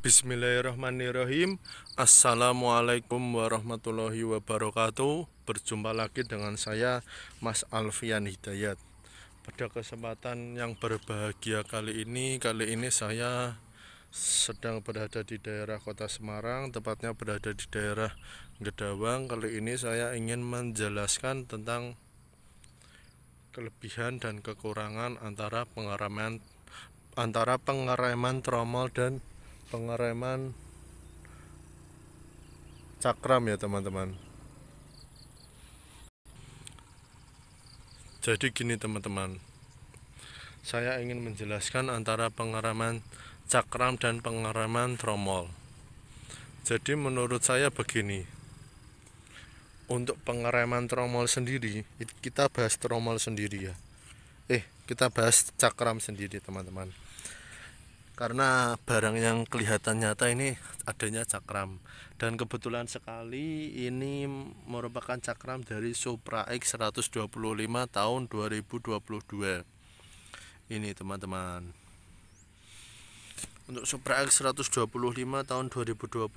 Bismillahirrahmanirrahim Assalamualaikum warahmatullahi wabarakatuh Berjumpa lagi dengan saya Mas Alfian Hidayat Pada kesempatan yang berbahagia kali ini Kali ini saya sedang berada di daerah kota Semarang Tepatnya berada di daerah Gedawang Kali ini saya ingin menjelaskan tentang Kelebihan dan kekurangan antara pengereman antara pengereman tromol dan pengereman cakram ya teman-teman jadi gini teman-teman saya ingin menjelaskan antara pengereman cakram dan pengereman tromol jadi menurut saya begini untuk pengereman tromol sendiri kita bahas tromol sendiri ya eh kita bahas cakram sendiri teman-teman karena barang yang kelihatan nyata ini adanya cakram dan kebetulan sekali ini merupakan cakram dari Supra X 125 tahun 2022 ini teman-teman untuk Supra X 125 tahun 2022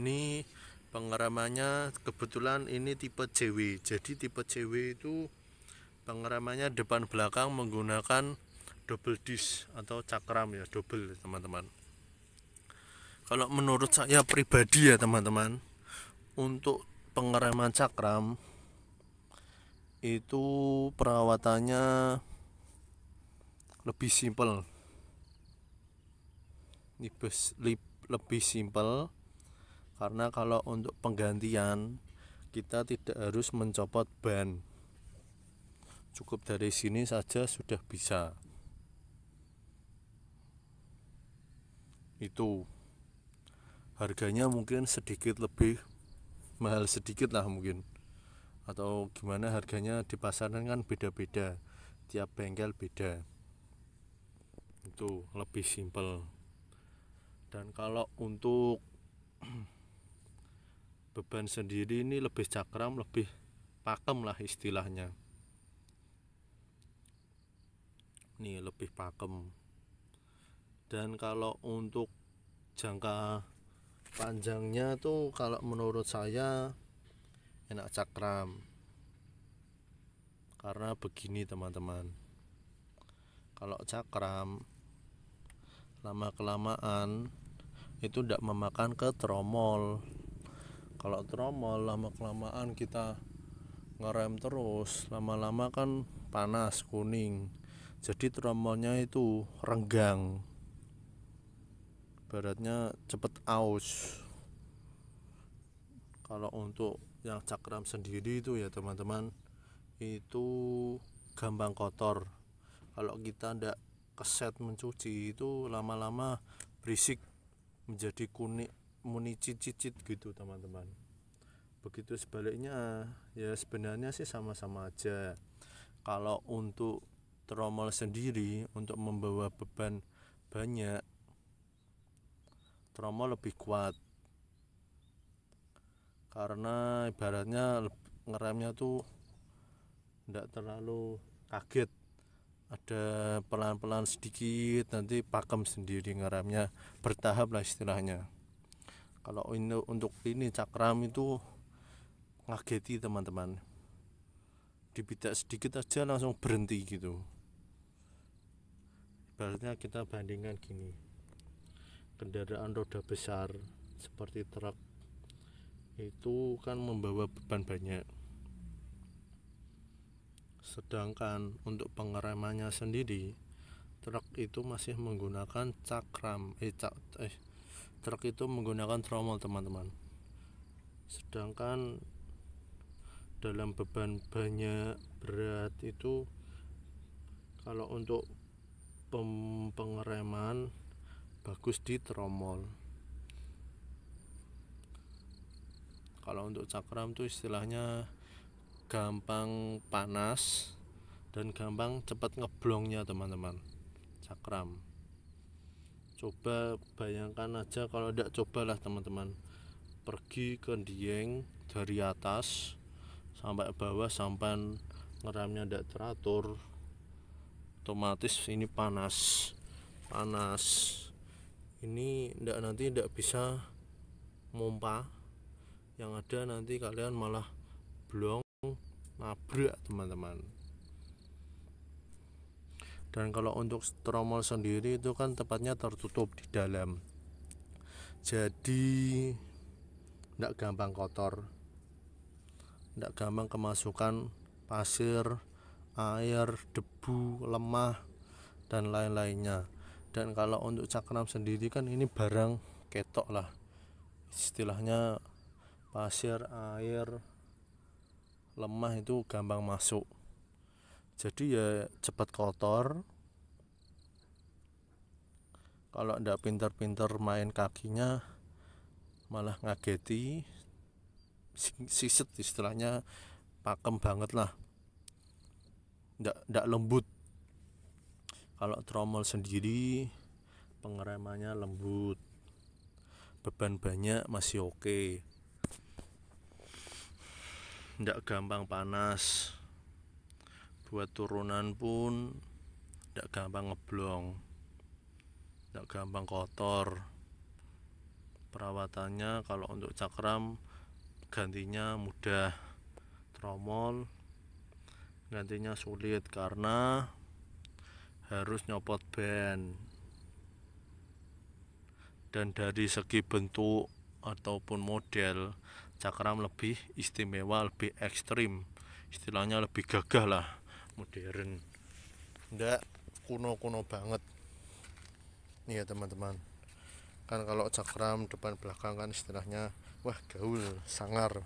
ini pengeramannya kebetulan ini tipe CW jadi tipe CW itu pengeramannya depan belakang menggunakan double disc atau cakram ya double teman-teman kalau menurut saya pribadi ya teman-teman untuk pengereman cakram itu perawatannya lebih simpel lebih simpel karena kalau untuk penggantian kita tidak harus mencopot ban cukup dari sini saja sudah bisa itu harganya mungkin sedikit lebih mahal sedikit lah mungkin atau gimana harganya di pasaran kan beda-beda tiap bengkel beda itu lebih simpel dan kalau untuk beban sendiri ini lebih cakram lebih pakem lah istilahnya ini lebih pakem dan kalau untuk jangka panjangnya tuh kalau menurut saya enak cakram karena begini teman-teman kalau cakram lama kelamaan itu tidak memakan ke tromol kalau tromol lama kelamaan kita ngerem terus lama-lama kan panas kuning jadi tromolnya itu renggang baratnya cepet aus kalau untuk yang cakram sendiri itu ya teman-teman itu gampang kotor kalau kita ndak keset mencuci itu lama-lama berisik menjadi kunik muni cicit-cicit gitu teman-teman begitu sebaliknya ya sebenarnya sih sama-sama aja kalau untuk tromol sendiri untuk membawa beban banyak Bromo lebih kuat karena ibaratnya ngeremnya tuh tidak terlalu kaget ada pelan-pelan sedikit nanti pakem sendiri ngeremnya bertahap lah istilahnya kalau ini untuk ini cakram itu ngageti teman-teman dibidak sedikit aja langsung berhenti gitu ibaratnya kita bandingkan gini kendaraan roda besar seperti truk itu kan membawa beban banyak sedangkan untuk pengeremannya sendiri truk itu masih menggunakan cakram eh, cak, eh truk itu menggunakan tromol teman-teman sedangkan dalam beban banyak berat itu kalau untuk pengereman bagus di tromol kalau untuk cakram itu istilahnya gampang panas dan gampang cepat ngeblongnya teman-teman cakram coba bayangkan aja kalau tidak cobalah teman-teman pergi ke dieng dari atas sampai bawah sampai ngeramnya tidak teratur otomatis ini panas panas ini ndak nanti ndak bisa mompa yang ada nanti kalian malah blong nabrak teman-teman dan kalau untuk tromol sendiri itu kan tepatnya tertutup di dalam jadi tidak gampang kotor tidak gampang kemasukan pasir air debu lemah dan lain-lainnya dan kalau untuk cakram sendiri kan ini barang ketok lah istilahnya pasir air lemah itu gampang masuk jadi ya cepat kotor kalau ndak pinter-pinter main kakinya malah ngageti siset istilahnya pakem banget lah ndak ndak lembut kalau tromol sendiri pengeremannya lembut beban banyak masih oke tidak gampang panas buat turunan pun tidak gampang ngeblong tidak gampang kotor perawatannya kalau untuk cakram gantinya mudah tromol gantinya sulit karena harus nyopot ban dan dari segi bentuk ataupun model cakram lebih istimewa lebih ekstrim istilahnya lebih gagah lah modern ndak kuno-kuno banget nih ya teman-teman kan kalau cakram depan belakang kan istilahnya wah gaul sangar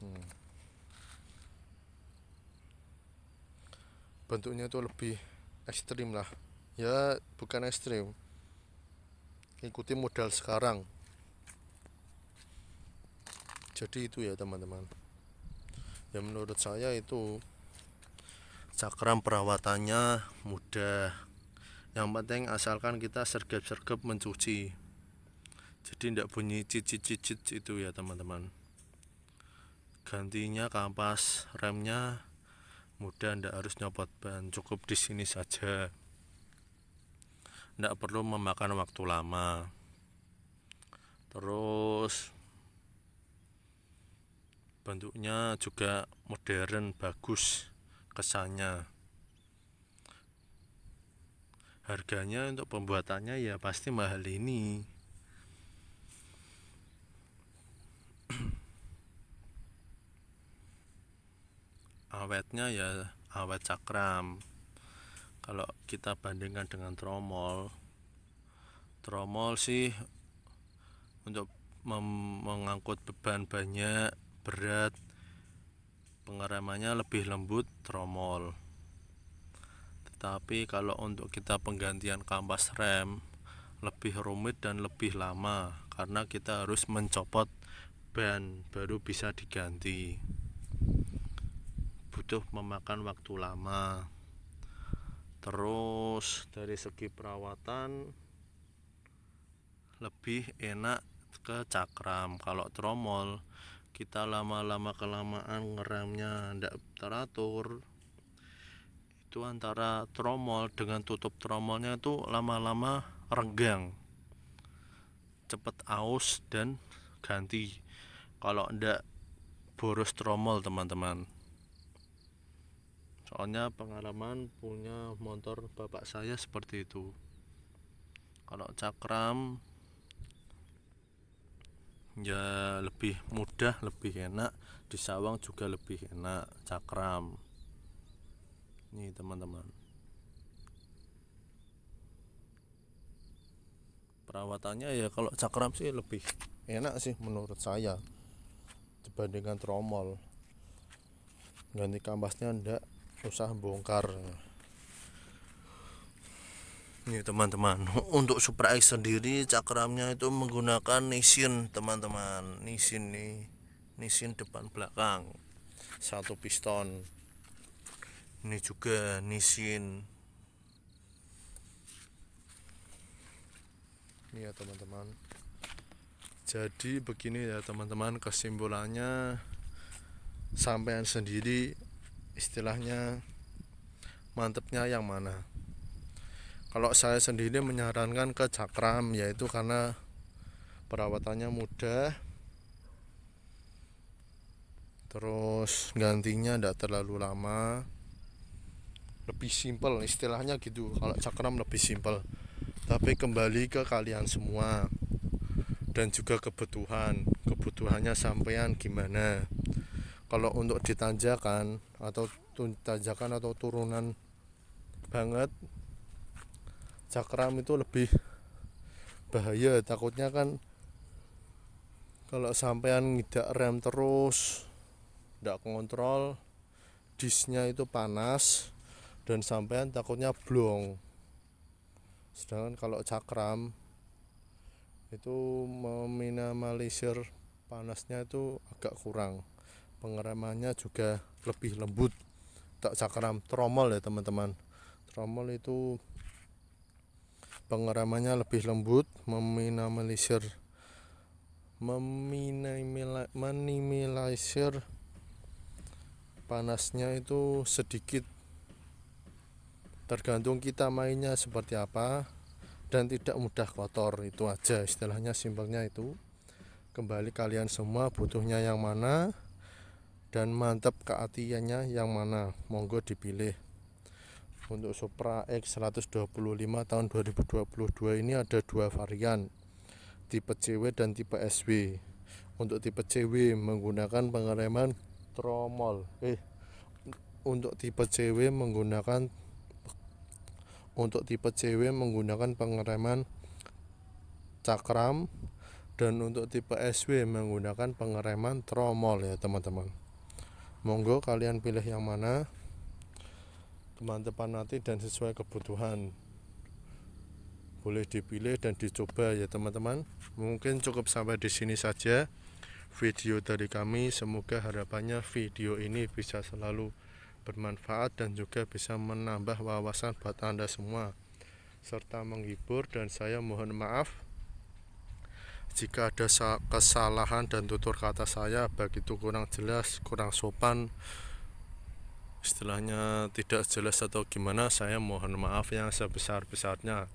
hmm. bentuknya tuh lebih ekstrim lah ya bukan ekstrim ikuti modal sekarang jadi itu ya teman-teman ya menurut saya itu cakram perawatannya mudah yang penting asalkan kita sergap-sergap mencuci jadi tidak bunyi cicit-cicit itu ya teman-teman gantinya kampas remnya mudah tidak harus nyopot ban cukup di sini saja tidak perlu memakan waktu lama terus bentuknya juga modern bagus kesannya harganya untuk pembuatannya ya pasti mahal ini awetnya ya awet cakram kalau kita bandingkan dengan tromol tromol sih untuk mengangkut beban banyak berat pengeremannya lebih lembut tromol tetapi kalau untuk kita penggantian kampas rem lebih rumit dan lebih lama karena kita harus mencopot ban baru bisa diganti butuh memakan waktu lama terus dari segi perawatan lebih enak ke cakram kalau tromol kita lama-lama kelamaan ngeremnya tidak teratur itu antara tromol dengan tutup tromolnya itu lama-lama renggang cepat aus dan ganti kalau tidak boros tromol teman-teman soalnya pengalaman punya motor bapak saya seperti itu kalau cakram ya lebih mudah lebih enak di sawang juga lebih enak cakram nih teman-teman perawatannya ya kalau cakram sih lebih enak sih menurut saya dibandingkan tromol ganti kampasnya enggak susah bongkar ini teman-teman untuk Supra X sendiri cakramnya itu menggunakan nisin teman-teman nisin nih nisin depan belakang satu piston ini juga nisin ini ya teman-teman jadi begini ya teman-teman kesimpulannya sampean sendiri istilahnya mantepnya yang mana kalau saya sendiri menyarankan ke cakram yaitu karena perawatannya mudah terus gantinya tidak terlalu lama lebih simpel istilahnya gitu kalau cakram lebih simpel tapi kembali ke kalian semua dan juga kebutuhan kebutuhannya sampean gimana kalau untuk ditanjakan atau tanjakan atau turunan banget cakram itu lebih bahaya takutnya kan kalau sampean ngidak rem terus tidak kontrol disnya itu panas dan sampean takutnya blong sedangkan kalau cakram itu meminimalisir panasnya itu agak kurang pengeremannya juga lebih lembut tak cakram tromol ya teman-teman tromol itu pengeremannya lebih lembut meminimalisir meminimalisir panasnya itu sedikit tergantung kita mainnya seperti apa dan tidak mudah kotor itu aja istilahnya simpelnya itu kembali kalian semua butuhnya yang mana dan mantap keatiannya yang mana monggo dipilih untuk Supra X125 tahun 2022 ini ada dua varian tipe CW dan tipe SW untuk tipe CW menggunakan pengereman tromol eh untuk tipe CW menggunakan untuk tipe CW menggunakan pengereman cakram dan untuk tipe SW menggunakan pengereman tromol ya teman-teman monggo kalian pilih yang mana teman-teman nanti dan sesuai kebutuhan boleh dipilih dan dicoba ya teman-teman mungkin cukup sampai di sini saja video dari kami semoga harapannya video ini bisa selalu bermanfaat dan juga bisa menambah wawasan buat anda semua serta menghibur dan saya mohon maaf jika ada kesalahan dan tutur kata saya baik itu kurang jelas kurang sopan istilahnya tidak jelas atau gimana saya mohon maaf yang sebesar-besarnya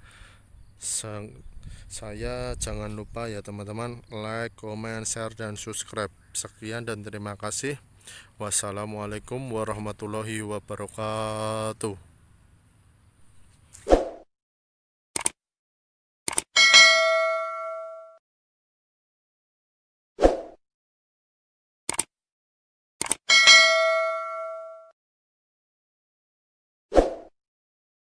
saya jangan lupa ya teman-teman like, comment, share, dan subscribe sekian dan terima kasih wassalamualaikum warahmatullahi wabarakatuh